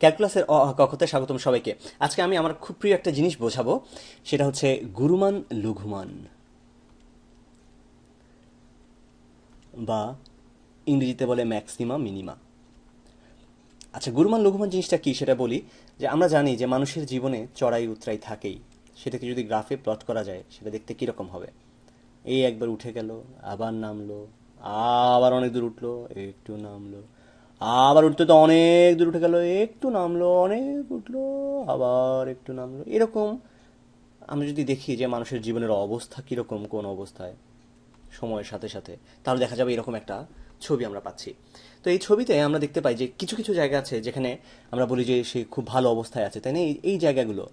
ক্যালকুলাসের অ কক্ষতে স্বাগতম সবাইকে আজকে আমি আমার খুব প্রিয় একটা জিনিস বোঝাবো সেটা হচ্ছে গুরুমান লঘুমান বা ইংরেজিতে বলে ম্যাক্সিমা মিনিমা আচ্ছা গুরুমান লঘুমান জিনিসটা কি সেটা বলি যে আমরা জানি যে মানুষের জীবনে চড়াই উতরাই থাকেই সেটাকে যদি গ্রাফে প্লট করা যায় সেটা দেখতে কীরকম হবে এই একবার উঠে গেল আবার নামলো আবার অনেক দূর উঠলো একটু নামলো আবার উঠতে তো অনেক দূর উঠে গেল একটু নামলো অনেক উঠলো আবার একটু নামলো এরকম আমি যদি দেখি যে মানুষের জীবনের অবস্থা কীরকম কোন অবস্থায় সময়ের সাথে সাথে তাহলে দেখা যাবে এরকম একটা ছবি আমরা পাচ্ছি তো এই ছবিতে আমরা দেখতে পাই যে কিছু কিছু জায়গা আছে যেখানে আমরা বলি যে সে খুব ভালো অবস্থায় আছে তাই না এই জায়গাগুলো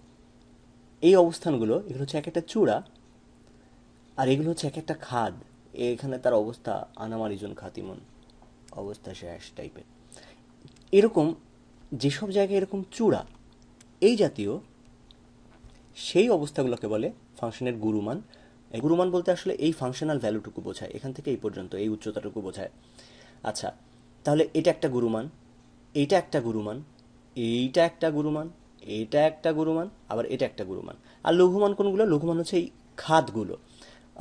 এই অবস্থানগুলো এগুলো হচ্ছে এক একটা চূড়া আর এগুলো হচ্ছে এক একটা খাদ এখানে তার অবস্থা আনামারিজন খাতিমন অবস্থা শেষ টাইপের এরকম যেসব জায়গায় এরকম চূড়া এই জাতীয় সেই অবস্থাগুলোকে বলে ফাংশনের গুরুমান গুরুমান বলতে আসলে এই ফাংশনাল ভ্যালুটুকু বোঝায় এখান থেকে এই পর্যন্ত এই উচ্চতাটুকু বোঝায় আচ্ছা তাহলে এটা একটা গুরুমান এইটা একটা গুরুমান এইটা একটা গুরুমান এটা একটা গুরুমান আবার এটা একটা গুরুমান আর লঘুমান কোনগুলো লঘুমান হচ্ছে এই খাতগুলো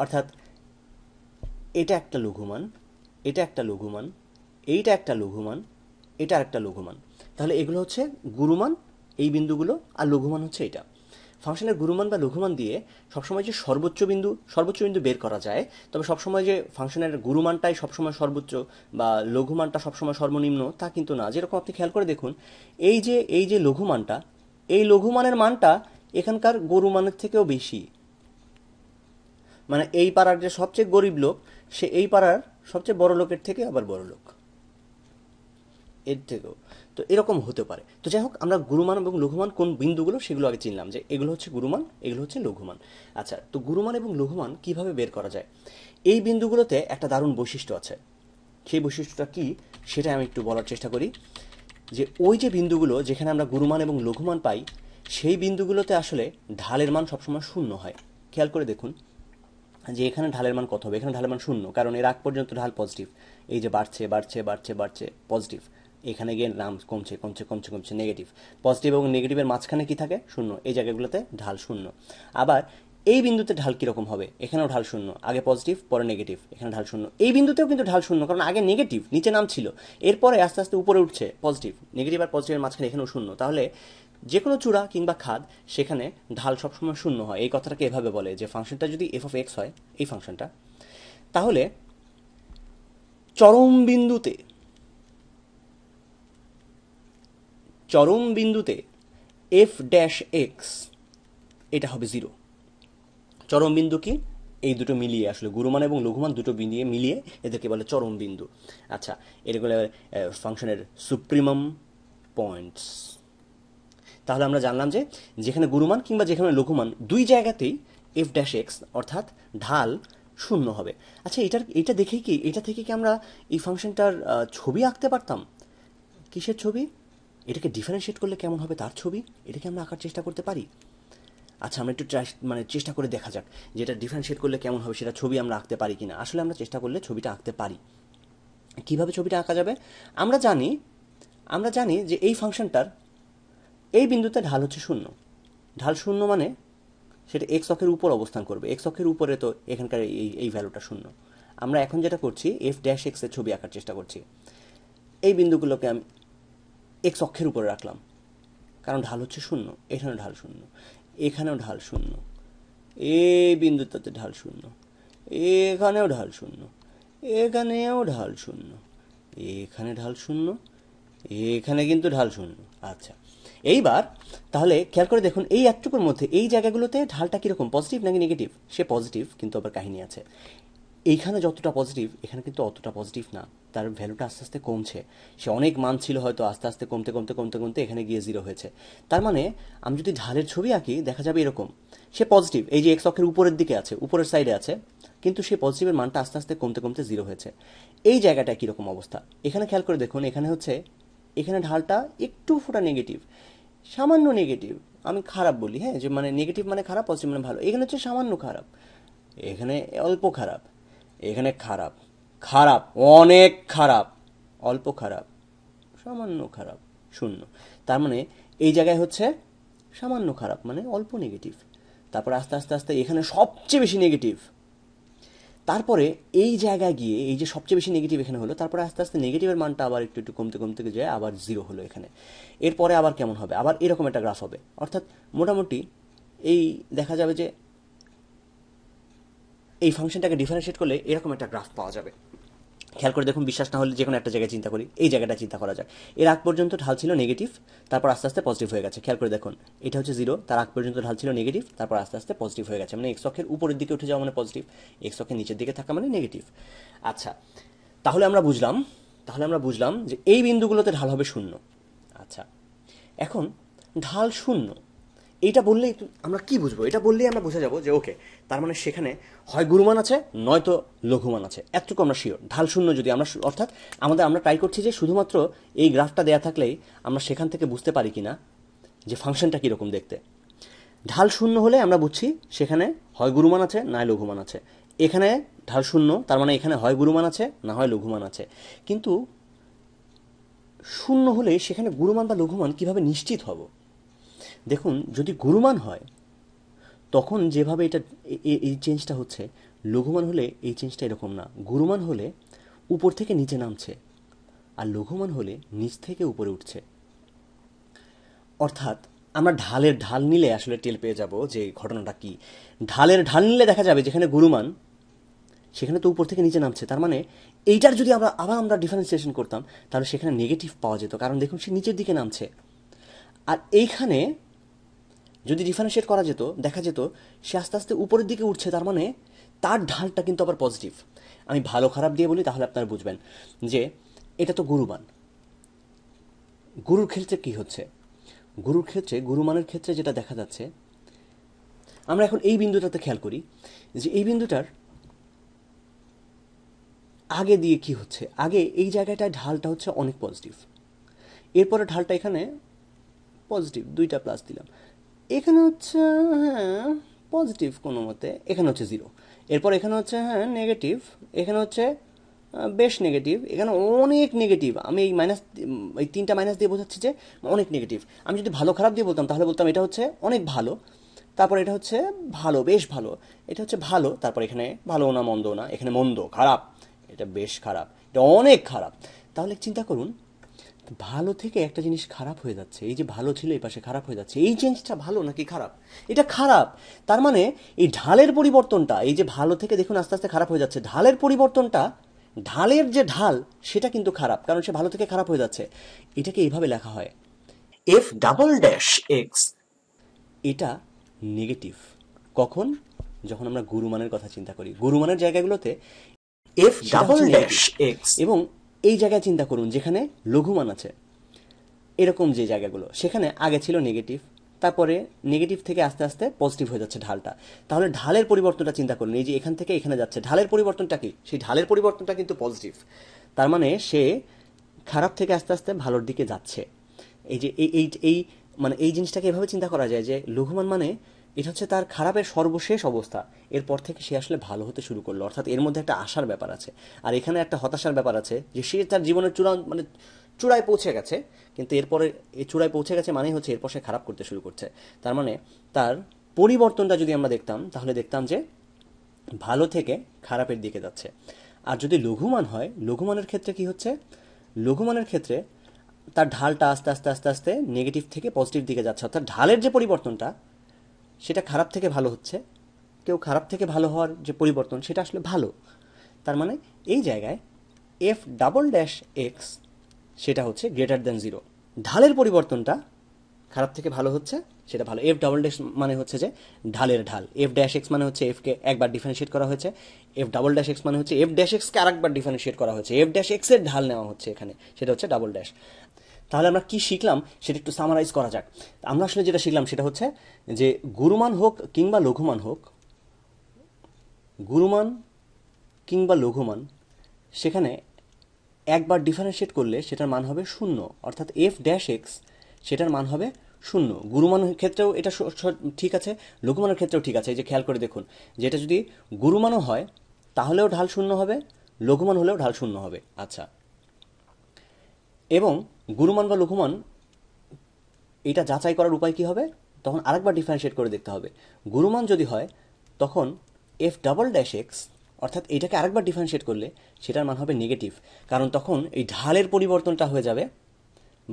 অর্থাৎ এটা একটা লঘুমান এটা একটা লঘুমান এইটা একটা লঘুমান এটা একটা লঘুমান তাহলে এগুলো হচ্ছে গুরুমান এই বিন্দুগুলো আর লঘুমান হচ্ছে এটা ফাংশনের গুরুমান বা লঘুমান দিয়ে সবসময় যে সর্বোচ্চ বিন্দু সর্বোচ্চ বিন্দু বের করা যায় তবে সবসময় যে ফাংশনের গুরুমানটাই সবসময় সর্বোচ্চ বা লঘুমানটা সবসময় সর্বনিম্ন তা কিন্তু না যেরকম আপনি খেয়াল করে দেখুন এই যে এই যে লঘুমানটা এই লঘুমানের মানটা এখানকার গরুমানের থেকেও বেশি মানে এই পাড়ার যে সবচেয়ে গরিব লোক সে এই পাড়ার সবচেয়ে বড় লোকের থেকে আবার বড় লোক এর থেকেও তো এরকম হতে পারে তো যাই হোক আমরা গুরুমান এবং লঘুমান কোন বিন্দুগুলো সেগুলো আগে চিনলাম যে এগুলো হচ্ছে গুরুমান এগুলো হচ্ছে লঘুমান আচ্ছা তো গুরুমান এবং লঘুমান কিভাবে বের করা যায় এই বিন্দুগুলোতে একটা দারুণ বৈশিষ্ট্য আছে সেই বৈশিষ্ট্যটা কি সেটা আমি একটু বলার চেষ্টা করি যে ওই যে বিন্দুগুলো যেখানে আমরা গুরুমান এবং লঘুমান পাই সেই বিন্দুগুলোতে আসলে ঢালের মান সবসময় শূন্য হয় খেয়াল করে দেখুন যে এখানে ঢালের মান কত হবে এখানে ঢালের মান শূন্য কারণ এর আগ পর্যন্ত ঢাল পজিটিভ এই যে বাড়ছে বাড়ছে বাড়ছে বাড়ছে পজিটিভ এখানে গিয়ে নাম কমছে কমছে কমছে কমছে নেগেটিভ পজিটিভ এবং নেগেটিভের মাঝখানে কি থাকে শূন্য এই জায়গাগুলোতে ঢাল শূন্য আবার এই বিন্দুতে ঢাল কীরকম হবে এখানেও ঢাল শূন্য আগে পজিটিভ পরে নেগেটিভ এখানে ঢাল শূন্য এই বিন্দুতেও কিন্তু ঢাল শূন্য কারণ আগে নেগেটিভ নিচে নাম ছিল এরপরে আস্তে আস্তে উপরে উঠছে পজিটিভ নেগেটিভ আর পজিটিভের মাঝখানে এখানেও শূন্য তাহলে যে কোনো চূড়া কিংবা খাদ সেখানে ঢাল সবসময় শূন্য হয় এই কথাটাকে এভাবে বলে যে ফাংশনটা যদি এফ অফ এক্স হয় এই ফাংশনটা তাহলে চরম বিন্দুতে চরম বিন্দুতে এফ ড্যাশ এক্স এটা হবে জিরো চরম বিন্দু কি এই দুটো মিলিয়ে আসলে গুরুমান এবং লঘুমান দুটো বিন্দু মিলিয়ে এদেরকে বলে চরম বিন্দু আচ্ছা এরকম ফাংশনের সুপ্রিমাম পয়েন্টস তাহলে আমরা জানলাম যে যেখানে গুরুমান কিংবা যেখানে লঘুমান দুই জায়গাতেই এফ ড্যাশ এক্স অর্থাৎ ঢাল শূন্য হবে আচ্ছা এটার এটা দেখে কি এটা থেকে কি আমরা এই ফাংশনটার ছবি আঁকতে পারতাম কিসের ছবি এটাকে ডিফারেন্সিয়েট করলে কেমন হবে তার ছবি এটাকে আমরা আঁকার চেষ্টা করতে পারি আচ্ছা আমরা একটু ট্রাই মানে চেষ্টা করে দেখা যাক যেটা ডিফারেন্সিয়েট করলে কেমন হবে সেটা ছবি আমরা আঁকতে পারি কিনা আসলে আমরা চেষ্টা করলে ছবিটা আঁকতে পারি কিভাবে ছবিটা আঁকা যাবে আমরা জানি আমরা জানি যে এই ফাংশনটার এই বিন্দুতে ঢাল হচ্ছে শূন্য ঢাল শূন্য মানে সেটা এক্স অক্ষের উপর অবস্থান করবে এক্স অক্ষের উপরে তো এখানকার এই এই ভ্যালুটা শূন্য আমরা এখন যেটা করছি এফ ড্যাশ এক্সের ছবি আঁকার চেষ্টা করছি এই বিন্দুগুলোকে আমি এক্স অক্ষের উপরে রাখলাম কারণ ঢাল হচ্ছে শূন্য এখানেও ঢাল শূন্য এখানেও ঢাল শূন্য এই বিন্দুটাতে ঢাল শূন্য এখানেও ঢাল শূন্য এখানেও ঢাল শূন্য এখানে ঢাল শূন্য এখানে কিন্তু ঢাল শূন্য আচ্ছা এইবার তাহলে খেয়াল করে দেখুন এই একটুকুর মধ্যে এই জায়গাগুলোতে ঢালটা কীরকম পজিটিভ নাকি নেগেটিভ সে পজিটিভ কিন্তু আবার কাহিনী আছে এইখানে যতটা পজিটিভ এখানে কিন্তু অতটা পজিটিভ না তার ভ্যালুটা আস্তে আস্তে কমছে সে অনেক মান ছিল হয়তো আস্তে আস্তে কমতে কমতে কমতে কমতে এখানে গিয়ে জিরো হয়েছে তার মানে আমি যদি ঢালের ছবি আঁকি দেখা যাবে এরকম সে পজিটিভ এই যে এক্স অক্ষের উপরের দিকে আছে উপরের সাইডে আছে কিন্তু সেই পজিটিভের মানটা আস্তে আস্তে কমতে কমতে জিরো হয়েছে এই জায়গাটা কীরকম অবস্থা এখানে খেয়াল করে দেখুন এখানে হচ্ছে এখানে ঢালটা একটু ফোটা নেগেটিভ সামান্য নেগেটিভ আমি খারাপ বলি হ্যাঁ যে মানে নেগেটিভ মানে খারাপ পজিটিভ মানে ভালো এখানে হচ্ছে সামান্য খারাপ এখানে অল্প খারাপ এখানে খারাপ খারাপ অনেক খারাপ অল্প খারাপ সামান্য খারাপ শূন্য তার মানে এই জায়গায় হচ্ছে সামান্য খারাপ মানে অল্প নেগেটিভ তারপর আস্তে আস্তে আস্তে এখানে সবচেয়ে বেশি নেগেটিভ তারপরে এই জায়গায় গিয়ে এই যে সবচেয়ে বেশি নেগেটিভ এখানে হলো তারপরে আস্তে আস্তে নেগেটিভের মানটা আবার একটু একটু কমতে কমতে যায় আবার জিরো হলো এখানে এরপরে আবার কেমন হবে আবার এরকম একটা গ্রাফ হবে অর্থাৎ মোটামুটি এই দেখা যাবে যে এই ফাংশনটাকে ডিফারেন্সিয়েট করলে এরকম একটা গ্রাফ পাওয়া যাবে খেয়াল করে দেখুন বিশ্বাস না হলে যে কোনো একটা জায়গায় চিন্তা করি এই জায়গাটা চিন্তা করা যায় এর আগ পর্যন্ত ঢাল ছিল নেগেটিভ তারপর আস্তে আস্তে পজিটিভ হয়ে গেছে খেয়াল করে দেখুন এটা হচ্ছে জিরো তার আগ পর্যন্ত ঢাল ছিল নেগেটিভ তারপর আস্তে আস্তে পজিটিভ হয়ে গেছে মানে এক্স অক্ষের উপরের দিকে উঠে যাওয়া মানে পজিটিভ এক্স অক্ষের নিচের দিকে থাকা মানে নেগেটিভ আচ্ছা তাহলে আমরা বুঝলাম তাহলে আমরা বুঝলাম যে এই বিন্দুগুলোতে ঢাল হবে শূন্য আচ্ছা এখন ঢাল শূন্য এটা বললেই আমরা কি বুঝবো এটা বললেই আমরা বোঝা যাবো যে ওকে তার মানে সেখানে হয় গুরুমান আছে নয়তো লঘুমান আছে এতটুকু আমরা শিওর ঢাল শূন্য যদি আমরা অর্থাৎ আমাদের আমরা ট্রাই করছি যে শুধুমাত্র এই গ্রাফটা দেয়া থাকলেই আমরা সেখান থেকে বুঝতে পারি কি না যে ফাংশনটা কীরকম দেখতে ঢাল শূন্য হলে আমরা বুঝছি সেখানে হয় গুরুমান আছে নয় লঘুমান আছে এখানে ঢাল শূন্য তার মানে এখানে হয় গুরুমান আছে না হয় লঘুমান আছে কিন্তু শূন্য হলে সেখানে গুরুমান বা লঘুমান কিভাবে নিশ্চিত হব দেখুন যদি গুরুমান হয় তখন যেভাবে এটা এই চেঞ্জটা হচ্ছে লঘুমান হলে এই চেঞ্জটা এরকম না গুরুমান হলে উপর থেকে নিচে নামছে আর লঘুমান হলে নিচ থেকে উপরে উঠছে অর্থাৎ আমরা ঢালের ঢাল নিলে আসলে টেল পেয়ে যাব যে ঘটনাটা কি ঢালের ঢাল নিলে দেখা যাবে যেখানে গুরুমান সেখানে তো উপর থেকে নিচে নামছে তার মানে এইটার যদি আমরা আবার আমরা ডিফারেন্সিয়েশন করতাম তাহলে সেখানে নেগেটিভ পাওয়া যেত কারণ দেখুন সে নিচের দিকে নামছে আর এইখানে যদি ডিফারেন্সিয়েট করা যেত দেখা যেত সে আস্তে আস্তে উপরের দিকে উঠছে তার মানে তার ঢালটা কিন্তু আবার পজিটিভ আমি ভালো খারাপ দিয়ে বলি তাহলে আপনারা বুঝবেন যে এটা তো গুরুমান গুরুর ক্ষেত্রে কি হচ্ছে গুরুর ক্ষেত্রে গুরুমানের ক্ষেত্রে যেটা দেখা যাচ্ছে আমরা এখন এই বিন্দুটাতে খেয়াল করি যে এই বিন্দুটার আগে দিয়ে কি হচ্ছে আগে এই জায়গাটায় ঢালটা হচ্ছে অনেক পজিটিভ এরপরে ঢালটা এখানে পজিটিভ দুইটা প্লাস দিলাম এখানে হচ্ছে হ্যাঁ পজিটিভ কোনো মতে এখানে হচ্ছে জিরো এরপর এখানে হচ্ছে হ্যাঁ নেগেটিভ এখানে হচ্ছে বেশ নেগেটিভ এখানে অনেক নেগেটিভ আমি এই মাইনাস এই তিনটা মাইনাস দিয়ে বোঝাচ্ছি যে অনেক নেগেটিভ আমি যদি ভালো খারাপ দিয়ে বলতাম তাহলে বলতাম এটা হচ্ছে অনেক ভালো তারপর এটা হচ্ছে ভালো বেশ ভালো এটা হচ্ছে ভালো তারপর এখানে ভালো না মন্দ না এখানে মন্দ খারাপ এটা বেশ খারাপ এটা অনেক খারাপ তাহলে চিন্তা করুন ভালো থেকে একটা জিনিস খারাপ হয়ে যাচ্ছে এই যে ভালো ছিল এই পাশে খারাপ হয়ে যাচ্ছে এই চেঞ্জটা ভালো নাকি খারাপ এটা খারাপ তার মানে এই ঢালের পরিবর্তনটা এই যে ভালো থেকে দেখুন আস্তে আস্তে খারাপ হয়ে যাচ্ছে ঢালের পরিবর্তনটা ঢালের যে ঢাল সেটা কিন্তু খারাপ কারণ সে ভালো থেকে খারাপ হয়ে যাচ্ছে এটাকে এইভাবে লেখা হয় এফ ডাবল ড্যাশ এক্স এটা নেগেটিভ কখন যখন আমরা গুরুমানের কথা চিন্তা করি গুরুমানের জায়গাগুলোতে এফ ডাবল ড্যাশ এক্স এবং এই জায়গায় চিন্তা করুন যেখানে লঘুমান আছে এরকম যে জায়গাগুলো সেখানে আগে ছিল নেগেটিভ তারপরে নেগেটিভ থেকে আস্তে আস্তে পজিটিভ হয়ে যাচ্ছে ঢালটা তাহলে ঢালের পরিবর্তনটা চিন্তা করুন এই যে এখান থেকে এখানে যাচ্ছে ঢালের পরিবর্তনটা কি সেই ঢালের পরিবর্তনটা কিন্তু পজিটিভ তার মানে সে খারাপ থেকে আস্তে আস্তে ভালোর দিকে যাচ্ছে এই যে এই এই মানে এই জিনিসটাকে এভাবে চিন্তা করা যায় যে লঘুমান মানে এটা হচ্ছে তার খারাপের সর্বশেষ অবস্থা এরপর থেকে সে আসলে ভালো হতে শুরু করলো অর্থাৎ এর মধ্যে একটা আশার ব্যাপার আছে আর এখানে একটা হতাশার ব্যাপার আছে যে সে তার জীবনের চূড়ান্ত মানে চূড়ায় পৌঁছে গেছে কিন্তু এরপরে এই চূড়ায় পৌঁছে গেছে মানেই হচ্ছে এরপর সে খারাপ করতে শুরু করছে তার মানে তার পরিবর্তনটা যদি আমরা দেখতাম তাহলে দেখতাম যে ভালো থেকে খারাপের দিকে যাচ্ছে আর যদি লঘুমান হয় লঘুমানের ক্ষেত্রে কি হচ্ছে লঘুমানের ক্ষেত্রে তার ঢালটা আস্তে আস্তে আস্তে আস্তে নেগেটিভ থেকে পজিটিভ দিকে যাচ্ছে অর্থাৎ ঢালের যে পরিবর্তনটা সেটা খারাপ থেকে ভালো হচ্ছে কেউ খারাপ থেকে ভালো হওয়ার যে পরিবর্তন সেটা আসলে ভালো তার মানে এই জায়গায় এফ ডাবল ড্যাশ এক্স সেটা হচ্ছে গ্রেটার দ্যান জিরো ঢালের পরিবর্তনটা খারাপ থেকে ভালো হচ্ছে সেটা ভালো এফ ডাবল ড্যাশ মানে হচ্ছে যে ঢালের ঢাল এফ ড্যাশ এক্স মানে হচ্ছে এফকে একবার ডিফারেন্সিয়েট করা হয়েছে এফ ডাবল ড্যাশ এক্স মানে হচ্ছে এফ ড্যাশ এক্সকে আরেকবার ডিফারেন্সিয়েট করা হয়েছে এফ ড্যাশ এক্সের ঢাল নেওয়া হচ্ছে এখানে সেটা হচ্ছে ডাবল ড্যাশ তাহলে আমরা কি শিখলাম সেটা একটু সামারাইজ করা যাক আমরা আসলে যেটা শিখলাম সেটা হচ্ছে যে গুরুমান হোক কিংবা লঘুমান হোক গুরুমান কিংবা লঘুমান সেখানে একবার ডিফারেন্সিয়েট করলে সেটার মান হবে শূন্য অর্থাৎ এফ ড্যাশ এক্স সেটার মান হবে শূন্য গুরুমানের ক্ষেত্রেও এটা ঠিক আছে লঘুমানের ক্ষেত্রেও ঠিক আছে এই যে খেয়াল করে দেখুন যেটা যদি গুরুমানও হয় তাহলেও ঢাল শূন্য হবে লঘুমান হলেও ঢাল শূন্য হবে আচ্ছা এবং গুরুমান বা লঘুমান এটা যাচাই করার উপায় কি হবে তখন আরেকবার ডিফারেন্সিয়েট করে দেখতে হবে গুরুমান যদি হয় তখন এফ ডাবল ড্যাশ এক্স অর্থাৎ এটাকে আরেকবার ডিফারেন্সিয়েট করলে সেটার মান হবে নেগেটিভ কারণ তখন এই ঢালের পরিবর্তনটা হয়ে যাবে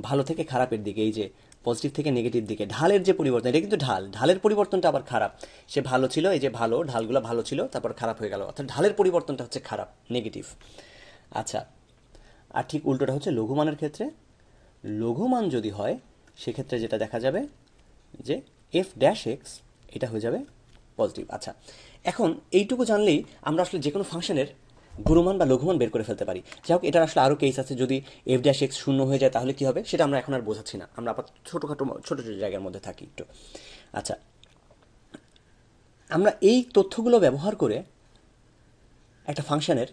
ভালো থেকে খারাপের দিকে এই যে পজিটিভ থেকে নেগেটিভ দিকে ঢালের যে পরিবর্তন এটা কিন্তু ঢাল ঢালের পরিবর্তনটা আবার খারাপ সে ভালো ছিল এই যে ভালো ঢালগুলো ভালো ছিল তারপর খারাপ হয়ে গেল অর্থাৎ ঢালের পরিবর্তনটা হচ্ছে খারাপ নেগেটিভ আচ্ছা আর ঠিক উল্টোটা হচ্ছে লঘুমানের ক্ষেত্রে লঘুমান যদি হয় সেক্ষেত্রে যেটা দেখা যাবে যে এফ ড্যাশ এক্স এটা হয়ে যাবে পজিটিভ আচ্ছা এখন এইটুকু জানলেই আমরা আসলে যে কোনো ফাংশনের গুরুমান বা লঘুমান বের করে ফেলতে পারি যাই হোক এটা আসলে আরও কেস আছে যদি এফ ড্যাশ এক্স শূন্য হয়ে যায় তাহলে কী হবে সেটা আমরা এখন আর বোঝাচ্ছি না আমরা আবার ছোটোখাটো ছোটো ছোটো জায়গার মধ্যে থাকি একটু আচ্ছা আমরা এই তথ্যগুলো ব্যবহার করে একটা ফাংশনের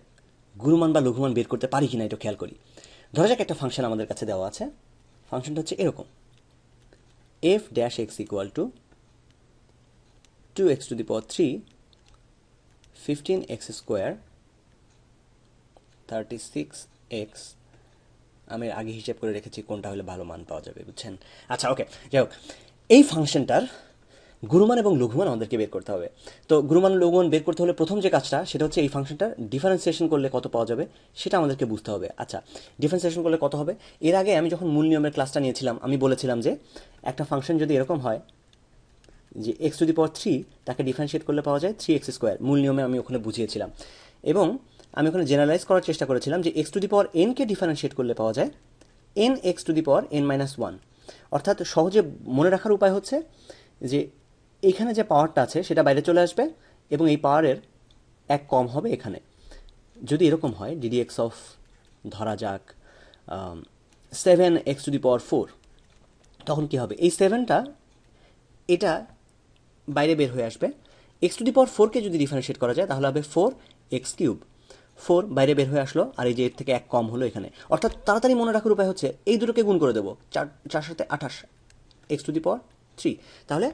গুরুমান বা লঘুমান বের করতে পারি কিনা এটা খেয়াল করি ধরা যাক একটা ফাংশন আমাদের কাছে দেওয়া আছে ফাংশনটা হচ্ছে এরকম F dash X equal to two X to the power three fifteen X square thirty six X আমি আগে হিসেব করে রেখেছি কোনটা হলে ভালো মান পাওয়া যাবে বুঝছেন আচ্ছা ওকে যাই হোক এই ফাংশনটার গুরুমান এবং লঘুমান আমাদেরকে বের করতে হবে তো গুরুমান লঘুমান বের করতে হলে প্রথম যে কাজটা সেটা হচ্ছে এই ফাংশনটার ডিফারেন্সিয়েশন করলে কত পাওয়া যাবে সেটা আমাদেরকে বুঝতে হবে আচ্ছা ডিফারেন্সিয়েশন করলে কত হবে এর আগে আমি যখন মূল নিয়মের ক্লাসটা নিয়েছিলাম আমি বলেছিলাম যে একটা ফাংশন যদি এরকম হয় যে X to the power three তাকে ডিফারেন্সিয়েট করলে পাওয়া যায় থ্রি এক্স স্কোয়ার মূল নিয়মে আমি ওখানে বুঝিয়েছিলাম এবং আমি ওখানে জেনারেলাইজ করার চেষ্টা করেছিলাম যে এক্স টু দি পাওয়ার এনকে ডিফারেন্সিয়েট করলে পাওয়া যায় N X to the power N minus one অর্থাৎ সহজে মনে রাখার উপায় হচ্ছে যে এখানে যে পাওয়ারটা আছে সেটা বাইরে চলে আসবে এবং এই পাওয়ারের এক কম হবে এখানে যদি এরকম হয় ডিডিএক্স অফ ধরা যাক seven X to the power four তখন কি হবে এই সেভেনটা এটা বাইরে বের হয়ে আসবে এক্স টু দি পাওয়ার ফোরকে যদি ডিফারেন্সিয়েট করা যায় তাহলে হবে ফোর এক্স কিউব ফোর বাইরে বের হয়ে আসলো আর এই যে এর থেকে এক কম হলো এখানে অর্থাৎ তাড়াতাড়ি মনে রাখার উপায় হচ্ছে এই দুটোকে গুণ করে দেবো চার চার সাথে আঠাশ X to the power three তাহলে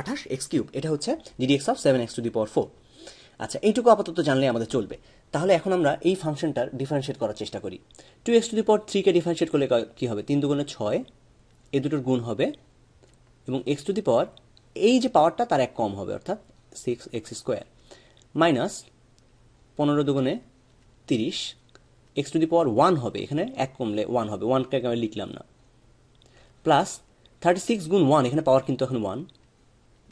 আঠাশ এক্স কিউব এটা হচ্ছে D D of seven X to the power four আচ্ছা এইটুকু আপাতত জানলে আমাদের চলবে তাহলে এখন আমরা এই ফাংশনটার ডিফারেন্সিয়েট করার চেষ্টা করি two X to the power থ্রিকে ডিফারেন্সিয়েট করলে কী হবে তিন দুগুণে ছয় এ দুটোর গুণ হবে এবং এক্স টু দি পাওয়ার এই যে পাওয়ারটা তার এক কম হবে অর্থাৎ সিক্স এক্স স্কোয়ার মাইনাস পনেরো দুগুণে তিরিশ X to the power one হবে এখানে এক কমলে ওয়ান হবে ওয়ানকে আমি লিখলাম না প্লাস থার্টি সিক্স গুণ ওয়ান এখানে পাওয়ার কিন্তু এখন ওয়ান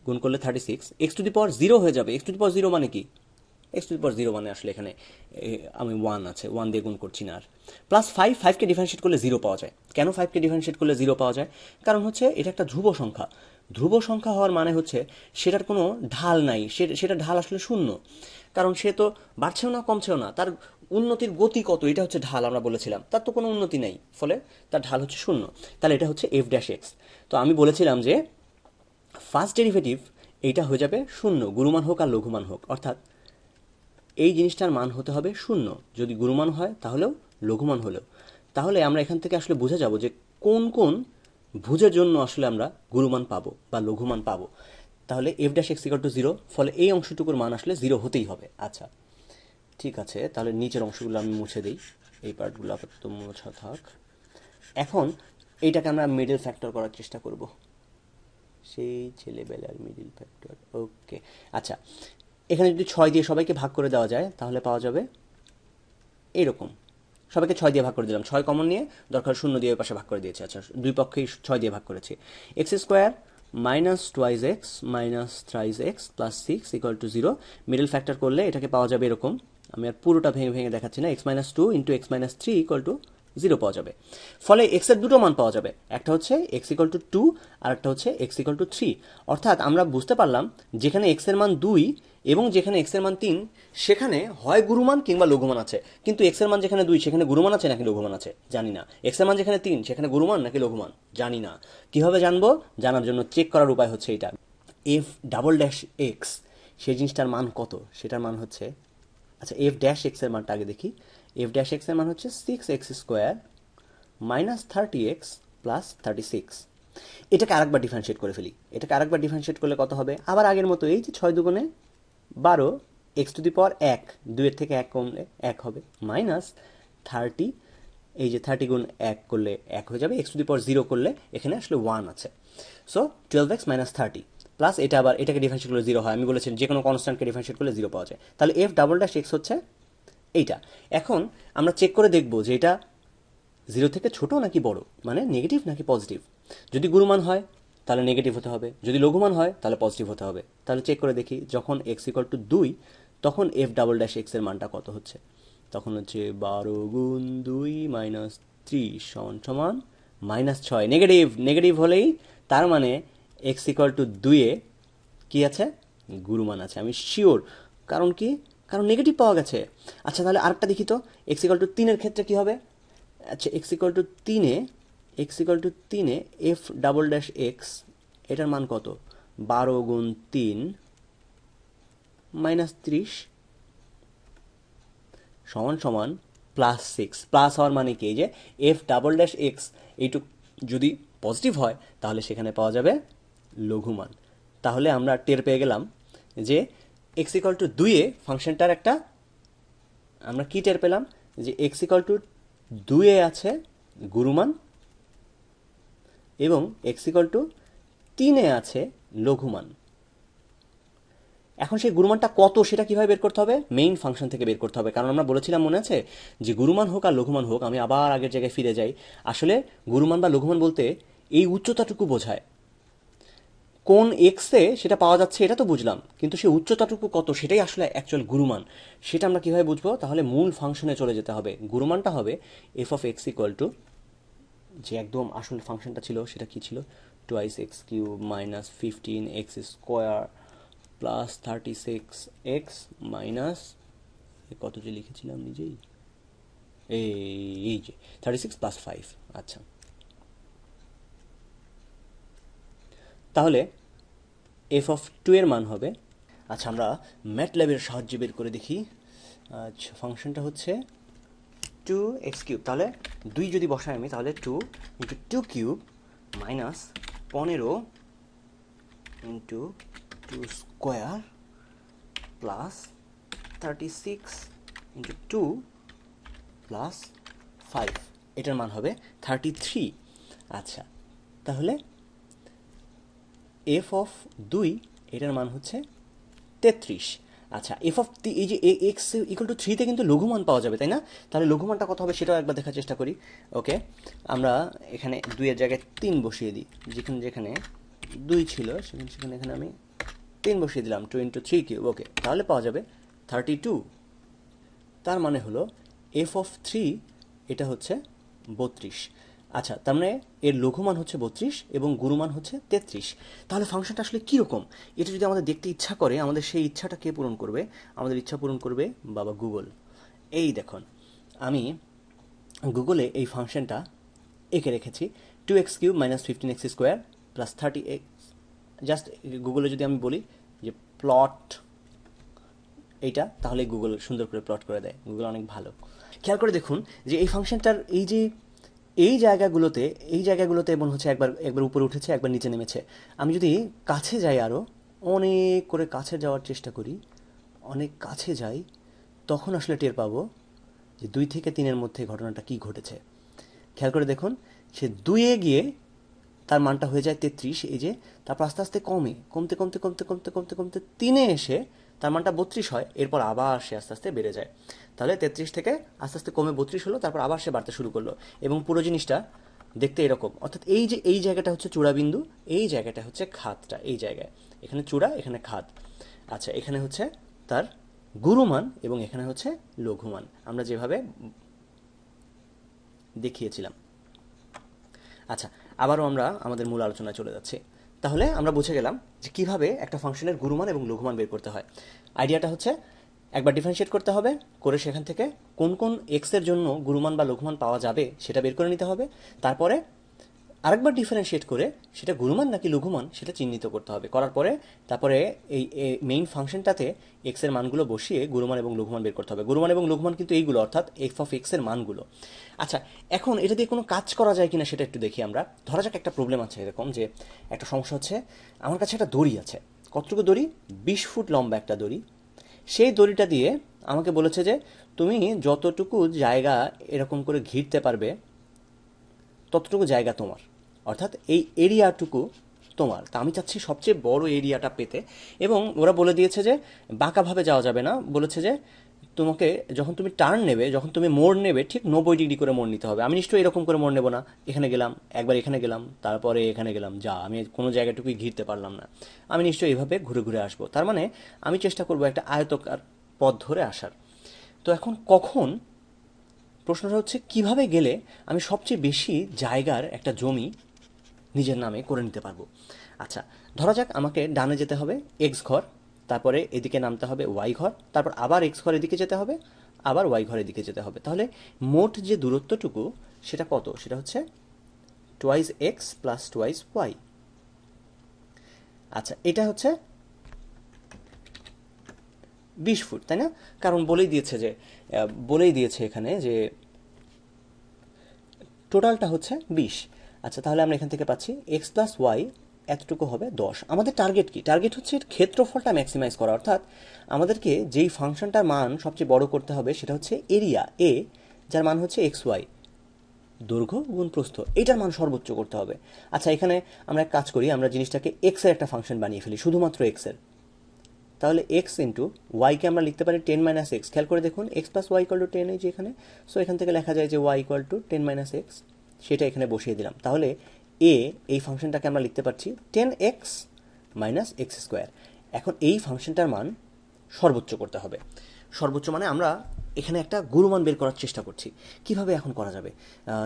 গুণ করলে thirty six X to the power zero হয়ে যাবে X to the power zero মানে কি X to the power zero মানে আসলে এখানে আমি ওয়ান আছে ওয়ান দিয়ে গুণ করছি না আর প্লাস ফাইভ ফাইভকে ডিফারেন্সিয়েট করলে জিরো পাওয়া যায় কেন ফাইভকে ডিফারেন্সিয়েট করলে জিরো পাওয়া যায় কারণ হচ্ছে এটা একটা ধ্রুব সংখ্যা ধ্রুব সংখ্যা হওয়ার মানে হচ্ছে সেটার কোনো ঢাল নাই সেটা ঢাল আসলে শূন্য কারণ সে তো বাড়ছেও না কমছেও না তার উন্নতির গতি কত এটা হচ্ছে ঢাল আমরা বলেছিলাম তার তো কোনো উন্নতি নাই ফলে তার ঢাল হচ্ছে শূন্য তাহলে এটা হচ্ছে এফ ড্যাশ এক্স তো আমি বলেছিলাম যে ফার্স্ট ডেরিভেটিভ এইটা হয়ে যাবে শূন্য গুরুমান হোক আর লঘুমান হোক অর্থাৎ এই জিনিসটার মান হতে হবে শূন্য যদি গুরুমান হয় তাহলেও লঘুমান হলেও তাহলে আমরা এখান থেকে আসলে বোঝা যাব যে কোন কোন ভুজের জন্য আসলে আমরা গুরুমান পাবো বা লঘুমান পাবো তাহলে F dash X equal to zero ফলে এই অংশটুকুর মান আসলে জিরো হতেই হবে আচ্ছা ঠিক আছে তাহলে নিচের অংশগুলো আমি মুছে দিই এই পার্টগুলো আপাতত মোছা থাক এখন এইটাকে আমরা মিডল ফ্যাক্টর করার চেষ্টা করবো সেই ছেলেবেলার মিডিল ফ্যাক্টর ওকে আচ্ছা এখানে যদি ছয় দিয়ে সবাইকে ভাগ করে দেওয়া যায় তাহলে পাওয়া যাবে এরকম সবাইকে ছয় দিয়ে ভাগ করে দিলাম ছয় কমন নিয়ে দরকার শূন্য দিয়ে পাশে ভাগ করে দিয়েছে আচ্ছা দুই পক্ষেই ছয় দিয়ে ভাগ করেছে X square minus twice X minus thrice X plus six equal to zero middle factor করলে এটাকে পাওয়া যাবে এরকম আমি আর পুরোটা ভেঙে ভেঙে দেখাচ্ছি না X minus two into X minus three equal to zero পাওয়া যাবে ফলে এক্সের দুটো মান পাওয়া যাবে একটা হচ্ছে এক্স ইকল টু টু আর একটা হচ্ছে এক্স ইকল টু থ্রি অর্থাৎ আমরা বুঝতে পারলাম যেখানে এর মান দুই এবং যেখানে এর মান তিন সেখানে হয় গুরুমান কিংবা লঘুমান আছে কিন্তু এর মান যেখানে দুই সেখানে গুরুমান আছে নাকি লঘুমান আছে জানি না এর মান যেখানে তিন সেখানে গুরুমান নাকি লঘুমান জানি না কিভাবে জানবো জানার জন্য চেক করার উপায় হচ্ছে এটা এফ ডাবল ড্যাশ এক্স সেই জিনিসটার মান কত সেটার মান হচ্ছে আচ্ছা এফ ড্যাশ এক্সের মানটা আগে দেখি এফ ড্যাশ এক্স এর মান হচ্ছে six X square minus thirty X plus thirty six এটাকে আরেকবার ডিফারেন্সিয়েট করে ফেলি এটাকে আরেকবার ডিফারেন্সিয়েট করলে কত হবে আবার আগের মতো এই যে ছয় দুগুণে বারো এক্স টু দি পাওয়ার এক দুয়ের থেকে এক কমলে এক হবে মাইনাস থার্টি এই যে থার্টি গুণ এক করলে এক হয়ে যাবে X to the power zero করলে এখানে আসলে ওয়ান আছে so twelve X minus thirty plus এটা আবার এটাকে ডিফারেন্সিয়েট করলে জিরো হয় আমি বলেছি যে কোনো কনস্ট্যান্টকে ডিফারেন্সিয়েট করলে জিরো পাওয়া যায় তাহলে এফ ডাবল ড্যাশ এক্স হচ্ছে এইটা এখন আমরা চেক করে দেখব যে এটা জিরো থেকে ছোট নাকি বড় মানে নেগেটিভ নাকি পজিটিভ যদি গুরুমান হয় তাহলে নেগেটিভ হতে হবে যদি লঘুমান হয় তাহলে পজিটিভ হতে হবে তাহলে চেক করে দেখি যখন এক্স ইকল টু দুই তখন এফ ডাবল ড্যাশ এক্সের মানটা কত হচ্ছে তখন হচ্ছে বারো গুণ দুই মাইনাস ত্রিশ সমান সমান মাইনাস ছয় নেগেটিভ নেগেটিভ হলেই তার মানে এক্স ইকল টু দুইয়ে কী আছে গুরুমান আছে আমি শিওর কারণ কি কারণ নেগেটিভ পাওয়া গেছে আচ্ছা তাহলে আরেকটা দেখি তো এক্সিকল টু তিনের ক্ষেত্রে কী হবে আচ্ছা এক্সিকল টু তিনে এক্সিকল টু তিনে এফ ডাবল ড্যাশ এক্স এটার মান কত বারো গুণ তিন মাইনাস ত্রিশ সমান সমান প্লাস সিক্স প্লাস হওয়ার মানে কি যে এফ ডাবল ড্যাশ এক্স এইটুক যদি পজিটিভ হয় তাহলে সেখানে পাওয়া যাবে লঘুমান তাহলে আমরা টের পেয়ে গেলাম যে এক্স ইকল টু দুইয়ে ফাংশনটার একটা আমরা কী টের পেলাম যে এক্স ইকল টু দুইয়ে আছে গুরুমান এবং এক্স ইকল টু তিনে আছে লঘুমান এখন সেই গুরুমানটা কত সেটা কীভাবে বের করতে হবে মেইন ফাংশন থেকে বের করতে হবে কারণ আমরা বলেছিলাম মনে আছে যে গুরুমান হোক আর লঘুমান হোক আমি আবার আগের জায়গায় ফিরে যাই আসলে গুরুমান বা লঘুমান বলতে এই উচ্চতাটুকু বোঝায় কোন এক্সে সেটা পাওয়া যাচ্ছে এটা তো বুঝলাম কিন্তু সেই উচ্চতাটুকু কত সেটাই আসলে অ্যাকচুয়াল গুরুমান সেটা আমরা কীভাবে বুঝবো তাহলে মূল ফাংশনে চলে যেতে হবে গুরুমানটা হবে F of X equal to যে একদম আসল ফাংশনটা ছিল সেটা কী ছিল twice X cube minus fifteen X square plus thirty six X minus কত যে লিখেছিলাম নিজেই এই যে থার্টি সিক্স প্লাস ফাইভ আচ্ছা তাহলে এফ অফ টু এর মান হবে আচ্ছা আমরা ম্যাটল্যাবের সাহায্যে বের করে দেখি আচ্ছা ফাংশনটা হচ্ছে টু এক্স কিউব তাহলে দুই যদি বসাই আমি তাহলে two into two cube minus পনেরো into two square plus thirty six into two plus five এটার মান হবে থার্টি থ্রি আচ্ছা তাহলে এফ অফ দুই এটার মান হচ্ছে তেত্রিশ আচ্ছা এফ অফ এই যে এক্স ইকুয়াল টু থ্রিতে কিন্তু লঘুমান পাওয়া যাবে তাই না তাহলে লঘুমানটা কত হবে সেটাও একবার দেখার চেষ্টা করি ওকে আমরা এখানে দুইয়ের জায়গায় তিন বসিয়ে দিই যেখানে যেখানে দুই ছিল সেখানে সেখানে এখানে আমি তিন বসিয়ে দিলাম two into three cube okay তাহলে পাওয়া যাবে থার্টি টু তার মানে হলো এফ অফ থ্রি এটা হচ্ছে বত্রিশ আচ্ছা তার মানে এর লঘুমান হচ্ছে বত্রিশ এবং গুরুমান হচ্ছে তেত্রিশ তাহলে ফাংশনটা আসলে কীরকম এটা যদি আমাদের দেখতে ইচ্ছা করে আমাদের সেই ইচ্ছাটা কে পূরণ করবে আমাদের ইচ্ছা পূরণ করবে বাবা গুগল এই দেখুন আমি গুগলে এই ফাংশনটা এঁকে রেখেছি two X cube minus fifteen X square plus thirty X just গুগলে যদি আমি বলি যে প্লট এইটা তাহলে গুগল সুন্দর করে প্লট করে দেয় গুগল অনেক ভালো খেয়াল করে দেখুন যে এই ফাংশনটার এই যে এই জায়গাগুলোতে এই জায়গাগুলোতে এমন হচ্ছে একবার একবার উপরে উঠেছে একবার নিচে নেমেছে আমি যদি কাছে যাই আরও অনেক করে কাছে যাওয়ার চেষ্টা করি অনেক কাছে যাই তখন আসলে টের পাবো যে দুই থেকে তিনের মধ্যে ঘটনাটা কি ঘটেছে খেয়াল করে দেখুন সে দুয়ে গিয়ে তার মানটা হয়ে যায় তেত্রিশ এই যে তারপর আস্তে আস্তে কমে কমতে কমতে কমতে কমতে কমতে কমতে তিনে এসে তার মানটা বত্রিশ হয় এরপর আবার সে আস্তে আস্তে বেড়ে যায় তাহলে তেত্রিশ থেকে আস্তে আস্তে কমে বত্রিশ হলো তারপর আবার সে বাড়তে শুরু করলো এবং পুরো জিনিসটা দেখতে এরকম অর্থাৎ এই যে এই জায়গাটা হচ্ছে চূড়াবিন্দু এই জায়গাটা হচ্ছে খাতটা এই জায়গায় এখানে চূড়া এখানে খাত আচ্ছা এখানে হচ্ছে তার গুরুমান এবং এখানে হচ্ছে লঘুমান আমরা যেভাবে দেখিয়েছিলাম আচ্ছা আবারও আমরা আমাদের মূল আলোচনায় চলে যাচ্ছি তাহলে আমরা বুঝে গেলাম যে কীভাবে একটা ফাংশনের গুরুমান এবং লঘুমান বের করতে হয় আইডিয়াটা হচ্ছে একবার ডিফারেন্সিয়েট করতে হবে করে সেখান থেকে কোন কোন এক্সের জন্য গুরুমান বা লঘুমান পাওয়া যাবে সেটা বের করে নিতে হবে তারপরে আরেকবার ডিফারেন্সিয়েট করে সেটা গুণমান নাকি লঘুমান সেটা চিহ্নিত করতে হবে করার পরে তারপরে এই মেইন ফাংশনটাতে এক্স এর মানগুলো বসিয়ে গুণমান এবং লঘুমান বের করতে হবে গুণমান এবং লঘুমান কিন্তু এইগুলো অর্থাৎ এফ অফ এক্স এর মানগুলো আচ্ছা এখন এটা দিয়ে কোনো কাজ করা যায় কিনা সেটা একটু দেখি আমরা ধরা যাক একটা প্রবলেম আছে এরকম যে একটা সমস্যা হচ্ছে আমার কাছে একটা দড়ি আছে কতটুকু দড়ি বিশ ফুট লম্বা একটা দড়ি সেই দড়িটা দিয়ে আমাকে বলেছে যে তুমি যতটুকু জায়গা এরকম করে ঘিরতে পারবে ততটুকু জায়গা তোমার অর্থাৎ এই এরিয়াটুকু তোমার তা আমি চাচ্ছি সবচেয়ে বড় এরিয়াটা পেতে এবং ওরা বলে দিয়েছে যে বাঁকাভাবে যাওয়া যাবে না বলেছে যে তোমাকে যখন তুমি টার্ন নেবে যখন তুমি মোড় নেবে ঠিক নব্বই ডিগ্রি করে মোড় নিতে হবে আমি নিশ্চয়ই এরকম করে মোড় নেবো না এখানে গেলাম একবার এখানে গেলাম তারপরে এখানে গেলাম যা আমি কোনো জায়গাটুকুই ঘিরতে পারলাম না আমি নিশ্চয়ই এভাবে ঘুরে ঘুরে আসবো তার মানে আমি চেষ্টা করবো একটা আয়তকার পথ ধরে আসার তো এখন কখন প্রশ্নটা হচ্ছে কিভাবে গেলে আমি সবচেয়ে বেশি জায়গার একটা জমি নিজের নামে করে নিতে পারবো আচ্ছা ধরা যাক আমাকে ডানে যেতে হবে এক্স ঘর তারপরে এদিকে নামতে হবে ওয়াই ঘর তারপর আবার এক্স ঘর এদিকে যেতে হবে আবার ওয়াই ঘর এদিকে যেতে হবে তাহলে মোট যে দূরত্বটুকু সেটা কত সেটা হচ্ছে twice X plus twice Y আচ্ছা এটা হচ্ছে বিশ ফুট তাই না কারণ বলেই দিয়েছে যে বলেই দিয়েছে এখানে যে টোটালটা হচ্ছে বিশ আচ্ছা তাহলে আমরা এখান থেকে পাচ্ছি এক্স প্লাস ওয়াই এতটুকু হবে দশ আমাদের টার্গেট কি টার্গেট হচ্ছে এর ক্ষেত্রফলটা ম্যাক্সিমাইজ করা অর্থাৎ আমাদেরকে যেই ফাংশনটার মান সবচেয়ে বড় করতে হবে সেটা হচ্ছে এরিয়া এ যার মান হচ্ছে এক্স ওয়াই দৈর্ঘ্য গুণ প্রস্থ এটার মান সর্বোচ্চ করতে হবে আচ্ছা এখানে আমরা এক কাজ করি আমরা জিনিসটাকে এক্সের একটা ফাংশন বানিয়ে ফেলি শুধুমাত্র এক্সের তাহলে এক্স ইন্টু ওয়াইকে আমরা লিখতে পারি টেন মাইনাস এক্স খেয়াল করে দেখুন X plus Y equal to ten এই যে এখানে সো এখান থেকে লেখা যায় যে Y equal to ten minus X সেটা এখানে বসিয়ে দিলাম তাহলে এ এই ফাংশনটাকে আমরা লিখতে পারছি ten X minus X square এখন এই ফাংশনটার মান সর্বোচ্চ করতে হবে সর্বোচ্চ মানে আমরা এখানে একটা গুরুমান বের করার চেষ্টা করছি কিভাবে এখন করা যাবে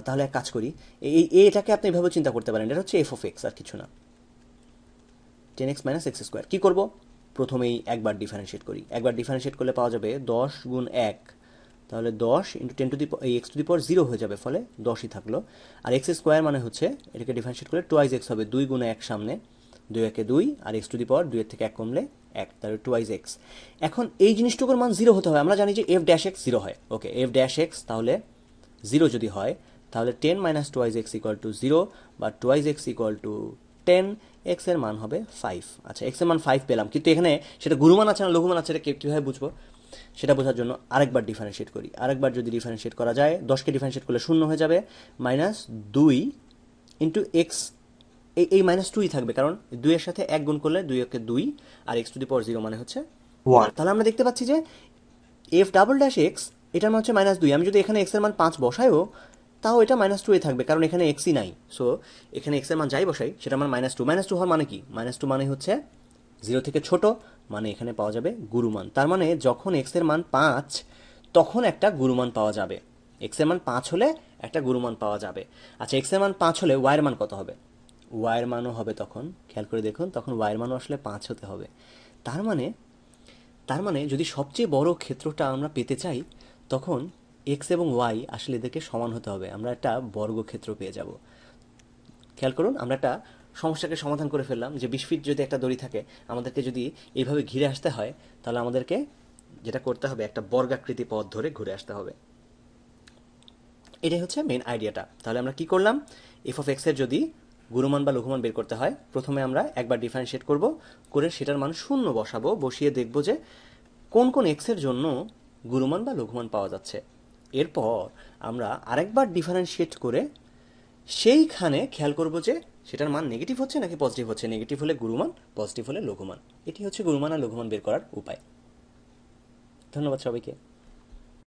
তাহলে এক কাজ করি এই এটাকে আপনি এভাবে চিন্তা করতে পারেন এটা হচ্ছে এফ অফ এক্স আর কিছু না ten X minus X square কী করবো প্রথমেই একবার ডিফারেন্সিয়েট করি একবার ডিফারেন্সিয়েট করলে পাওয়া যাবে দশ গুণ এক তাহলে দশ ইন্টু টেন টু দি এই X to the power zero হয়ে যাবে ফলে দশই থাকলো আর এক্স স্কোয়ার মানে হচ্ছে এটাকে ডিফারেন্সিয়েট করলে টুয়াইজ এক্স হবে দুই গুণে এক সামনে দুই একে দুই আর এক্স টু দি পাওয়ার দুইয়ের থেকে এক কমলে এক তাহলে টুয়াইজ এক্স এখন এই জিনিসটুকুর মান জিরো হতে হয় আমরা জানি যে এফ ড্যাশ এক্স জিরো হয় ওকে এফ ড্যাশ এক্স তাহলে জিরো যদি হয় তাহলে ten minus twice X equal to zero বা twice X equal to ten X এর মান হবে ফাইভ আচ্ছা এক্স এর মান ফাইভ পেলাম কিন্তু এখানে সেটা গুরুমান আছে না লঘুমান আছে এটা কীভাবে বুঝবো সেটা বোঝার জন্য আরেকবার ডিফারেন্সিয়েট করি আরেকবার যদি ডিফারেন্সিয়েট করা যায় দশকে ডিফারেন্সিয়েট করলে শূন্য হয়ে যাবে মাইনাস দুই ইন্টু এক্স এই এই মাইনাস টুই থাকবে কারণ দুইয়ের সাথে এক গুণ করলে দুই একে দুই আর X to the power zero মানে হচ্ছে ওয়ান তাহলে আমরা দেখতে পাচ্ছি যে এফ ডাবল ড্যাশ এক্স এটার মানে হচ্ছে মাইনাস দুই আমি যদি এখানে এক্সের মান পাঁচ বসাইও তাও এটা মাইনাস টু এ থাকবে কারণ এখানে এক্সই নাই সো এখানে এক্সের মান যাই বসাই সেটা মানে মাইনাস টু মাইনাস টু হওয়ার মানে কি মাইনাস টু মানে হচ্ছে জিরো থেকে ছোট মানে এখানে পাওয়া যাবে গুরুমান তার মানে যখন এক্স এর মান পাঁচ তখন একটা গুরুমান পাওয়া যাবে এক্স এর মান পাঁচ হলে একটা গুরুমান পাওয়া যাবে আচ্ছা এক্স এর মান পাঁচ হলে ওয়াইয়ের মান কত হবে ওয়াইয়ের মানও হবে তখন খেয়াল করে দেখুন তখন ওয়াইয়ের মানও আসলে পাঁচ হতে হবে তার মানে তার মানে যদি সবচেয়ে বড় ক্ষেত্রটা আমরা পেতে চাই তখন এক্স এবং ওয়াই আসলে এদেরকে সমান হতে হবে আমরা একটা বর্গক্ষেত্র পেয়ে যাব খেয়াল করুন আমরা একটা সমস্যাকে সমাধান করে ফেললাম যে বিশ ফিট যদি একটা দড়ি থাকে আমাদেরকে যদি এইভাবে ঘিরে আসতে হয় তাহলে আমাদেরকে যেটা করতে হবে একটা বর্গাকৃতি পথ ধরে ঘুরে আসতে হবে এটাই হচ্ছে মেন আইডিয়াটা তাহলে আমরা কি করলাম এফ অফ এক্সের যদি গুরুমান বা লঘুমান বের করতে হয় প্রথমে আমরা একবার ডিফারেন্সিয়েট করব করে সেটার মান শূন্য বসাবো বসিয়ে দেখব যে কোন কোন এক্সের জন্য গুরুমান বা লঘুমান পাওয়া যাচ্ছে এরপর আমরা আরেকবার ডিফারেন্সিয়েট করে সেইখানে খেয়াল করব যে সেটার মান নেগেটিভ হচ্ছে নাকি পজিটিভ হচ্ছে নেগেটিভ হলে গুরুমান পজিটিভ হলে লঘুমান এটি হচ্ছে গুরুমান আর লঘুমান বের করার উপায় ধন্যবাদ সবাইকে